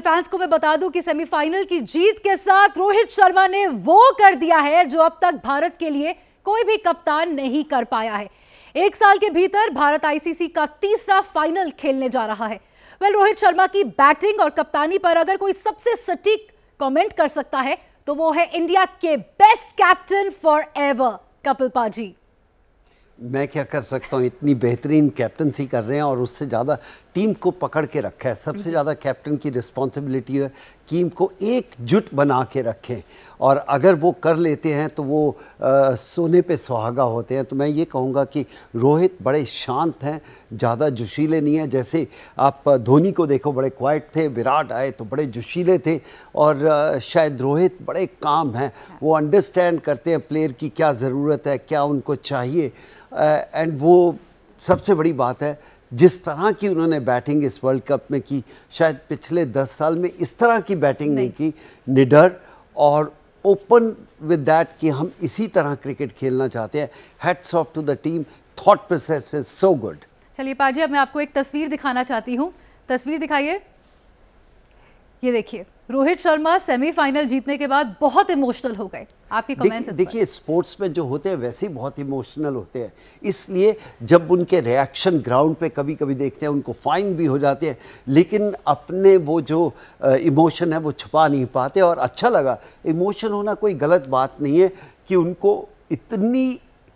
fans को मैं बता दूं कि सेमीफाइनल की जीत के साथ रोहित शर्मा ने वो कर दिया है जो अब तक भारत के लिए कोई भी कप्तान नहीं कर पाया है एक साल के भीतर भारत आईसीसी का तीसरा फाइनल खेलने जा रहा है वेल रोहित शर्मा की बैटिंग और कप्तानी पर अगर कोई सबसे सटीक कमेंट कर सकता है तो वो है इंडिया के best captain for ever Kapil paaji मैं क्या कर सकता हूँ इतनी बेहतरीन कैप्टनसी कर रहे हैं और उससे ज़्यादा टीम को पकड़ के रखा है सबसे ज़्यादा कैप्टन की रिस्पॉन्सिबिलिटी है कीम को एकजुट बना के रखें और अगर वो कर लेते हैं तो वो आ, सोने पे सुहागा होते हैं तो मैं ये कहूँगा कि रोहित बड़े शांत हैं ज़्यादा जुशीले नहीं हैं जैसे आप धोनी को देखो बड़े क्वाइट थे विराट आए तो बड़े जुशीले थे और आ, शायद रोहित बड़े काम हैं वो अंडरस्टैंड करते हैं प्लेयर की क्या ज़रूरत है क्या उनको चाहिए एंड वो सबसे बड़ी बात है जिस तरह की उन्होंने बैटिंग इस वर्ल्ड कप में की शायद पिछले दस साल में इस तरह की बैटिंग नहीं, नहीं की निडर और ओपन विद डैट कि हम इसी तरह क्रिकेट खेलना चाहते हैं heads off to the team thought process is so good चलिए पाजी अब मैं आपको एक तस्वीर दिखाना चाहती हूँ तस्वीर दिखाइए ये देखिए रोहित शर्मा सेमीफाइनल जीतने के बाद बहुत इमोशनल हो गए आपके कमेंट्स देखिए स्पोर्ट्स में जो होते हैं वैसे ही बहुत इमोशनल होते हैं इसलिए जब उनके रिएक्शन ग्राउंड पे कभी कभी देखते हैं उनको फाइन भी हो जाते हैं लेकिन अपने वो जो इमोशन है वो छुपा नहीं पाते और अच्छा लगा इमोशन होना कोई गलत बात नहीं है कि उनको इतनी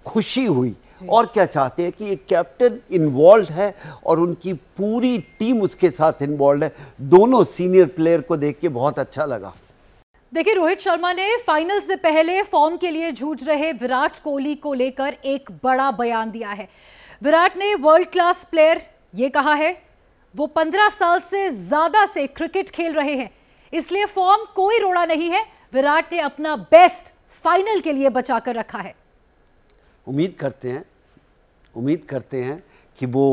खुशी हुई और क्या चाहते हैं कि एक कैप्टन इन्वॉल्व है और उनकी पूरी टीम उसके साथ इन्वॉल्व है दोनों सीनियर प्लेयर को देख के बहुत अच्छा लगा देखिए रोहित शर्मा ने फाइनल से पहले फॉर्म के लिए जूझ रहे विराट कोहली को लेकर एक बड़ा बयान दिया है विराट ने वर्ल्ड क्लास प्लेयर ये कहा है वो पंद्रह साल से ज्यादा से क्रिकेट खेल रहे हैं इसलिए फॉर्म कोई रोड़ा नहीं है विराट ने अपना बेस्ट फाइनल के लिए बचाकर रखा है उम्मीद करते हैं उम्मीद करते हैं कि वो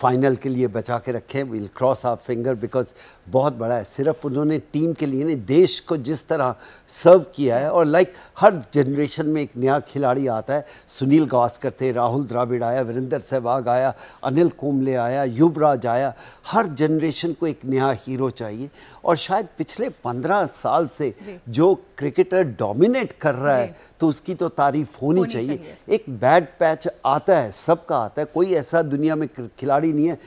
फाइनल के लिए बचा के रखें will cross our finger because बहुत बड़ा है सिर्फ उन्होंने टीम के लिए नहीं देश को जिस तरह सर्व किया है और लाइक हर जनरेशन में एक नया खिलाड़ी आता है सुनील गावस्कर थे राहुल द्राविड आया वीरेंद्र सहवाग आया अनिल कुंबले आया युवराज आया हर जनरेशन को एक नया हीरो चाहिए और शायद पिछले पंद्रह साल से जो क्रिकेटर डोमिनेट कर रहा है तो उसकी तो तारीफ होनी, होनी चाहिए।, चाहिए एक बैड पैच आता है सबका आता है कोई ऐसा दुनिया दुनिया में खिलाड़ी नहीं है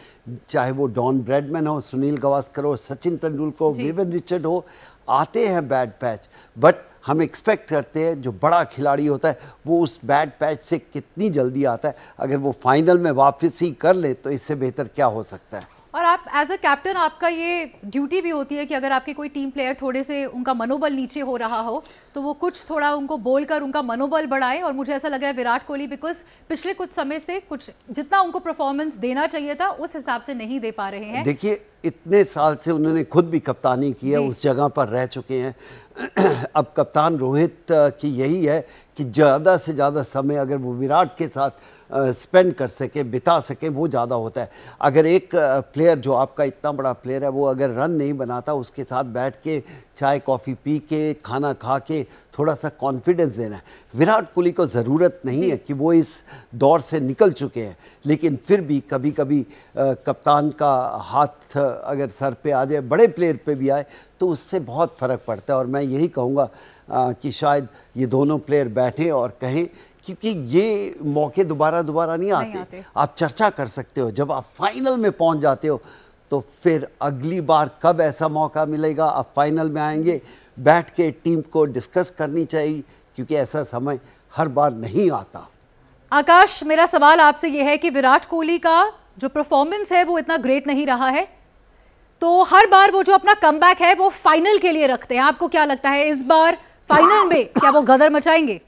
चाहे वो डॉन ब्रेडमैन हो सुनील गवास्कर हो सचिन तेंदुलकर हो विवेन रिचर्ड हो आते हैं बैड पैच बट हम एक्सपेक्ट करते हैं जो बड़ा खिलाड़ी होता है वो उस बैड पैच से कितनी जल्दी आता है अगर वो फाइनल में वापसी कर ले तो इससे बेहतर क्या हो सकता है और आप एज अ कैप्टन आपका ये ड्यूटी भी होती है कि अगर आपके कोई टीम प्लेयर थोड़े से उनका मनोबल नीचे हो रहा हो तो वो कुछ थोड़ा उनको बोलकर उनका मनोबल बढ़ाए और मुझे ऐसा लग रहा है विराट कोहली बिकॉज पिछले कुछ समय से कुछ जितना उनको परफॉर्मेंस देना चाहिए था उस हिसाब से नहीं दे पा रहे हैं देखिए इतने साल से उन्होंने खुद भी कप्तानी की है उस जगह पर रह चुके हैं अब कप्तान रोहित की यही है कि ज़्यादा से ज़्यादा समय अगर वो विराट के साथ स्पेंड कर सके बिता सके वो ज़्यादा होता है अगर एक प्लेयर जो आपका इतना बड़ा प्लेयर है वो अगर रन नहीं बनाता उसके साथ बैठ के चाय कॉफ़ी पी के खाना खा के थोड़ा सा कॉन्फिडेंस देना है विराट कोहली को ज़रूरत नहीं है कि वो इस दौर से निकल चुके हैं लेकिन फिर भी कभी कभी कप्तान का हाथ अगर सर पे आ जाए बड़े प्लेयर पे भी आए तो उससे बहुत फ़र्क पड़ता है और मैं यही कहूँगा कि शायद ये दोनों प्लेयर बैठे और कहें क्योंकि ये मौके दोबारा दोबारा नहीं, नहीं आते।, आते आप चर्चा कर सकते हो जब आप फाइनल में पहुंच जाते हो तो फिर अगली बार कब ऐसा मौका मिलेगा आप फाइनल में आएंगे बैठ के टीम को डिस्कस करनी चाहिए क्योंकि ऐसा समय हर बार नहीं आता आकाश मेरा सवाल आपसे यह है कि विराट कोहली का जो परफॉर्मेंस है वो इतना ग्रेट नहीं रहा है तो हर बार वो जो अपना कम है वो फाइनल के लिए रखते हैं आपको क्या लगता है इस बार फाइनल में क्या वो गदर मचाएंगे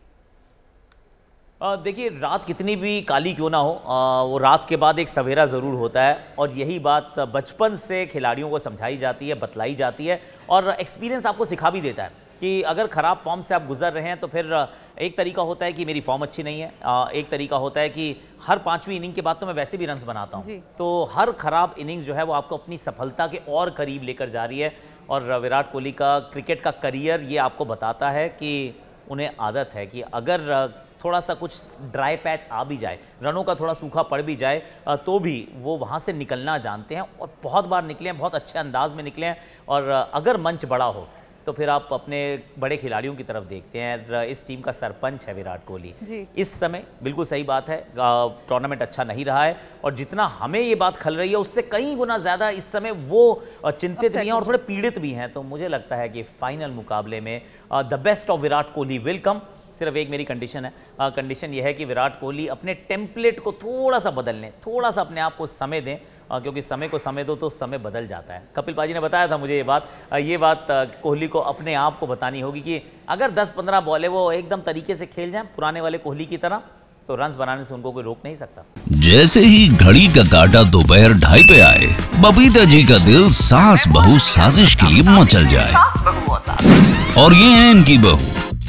देखिए रात कितनी भी काली क्यों ना हो आ, वो रात के बाद एक सवेरा ज़रूर होता है और यही बात बचपन से खिलाड़ियों को समझाई जाती है बतलाई जाती है और एक्सपीरियंस आपको सिखा भी देता है कि अगर ख़राब फॉर्म से आप गुजर रहे हैं तो फिर एक तरीका होता है कि मेरी फॉर्म अच्छी नहीं है एक तरीका होता है कि हर पाँचवीं इनिंग के बाद तो मैं वैसे भी रन्स बनाता हूँ तो हर ख़राब इनिंग्स जो है वो आपको अपनी सफलता के और करीब लेकर जा रही है और विराट कोहली का क्रिकेट का करियर ये आपको बताता है कि उन्हें आदत है कि अगर थोड़ा सा कुछ ड्राई पैच आ भी जाए रनों का थोड़ा सूखा पड़ भी जाए तो भी वो वहाँ से निकलना जानते हैं और बहुत बार निकले हैं बहुत अच्छे अंदाज में निकले हैं और अगर मंच बड़ा हो तो फिर आप अपने बड़े खिलाड़ियों की तरफ देखते हैं इस टीम का सरपंच है विराट कोहली इस समय बिल्कुल सही बात है टूर्नामेंट अच्छा नहीं रहा है और जितना हमें ये बात खल रही है उससे कई गुना ज़्यादा इस समय वो चिंतित भी हैं और थोड़े पीड़ित भी हैं तो मुझे लगता है कि फाइनल मुकाबले में the best of Virat Kohli welcome सिर्फ एक मेरी कंडीशन है कंडीशन यह है कि विराट कोहली अपने टेम्पलेट को थोड़ा सा बदल लें थोड़ा सा अपने आप को समय दें आ, क्योंकि समय को समय दो तो समय बदल जाता है कपिल पाजी ने बताया था मुझे ये बात आ, ये बात कोहली को अपने आप को बतानी होगी कि अगर 10-15 है वो एकदम तरीके से खेल जाए पुराने वाले कोहली की तरह तो रन बनाने से उनको कोई रोक नहीं सकता जैसे ही घड़ी का काटा दोपहर ढाई पे आए बबीता जी का दिल सास बहु साजिश के लिए मचल जाए और ये है इनकी बहू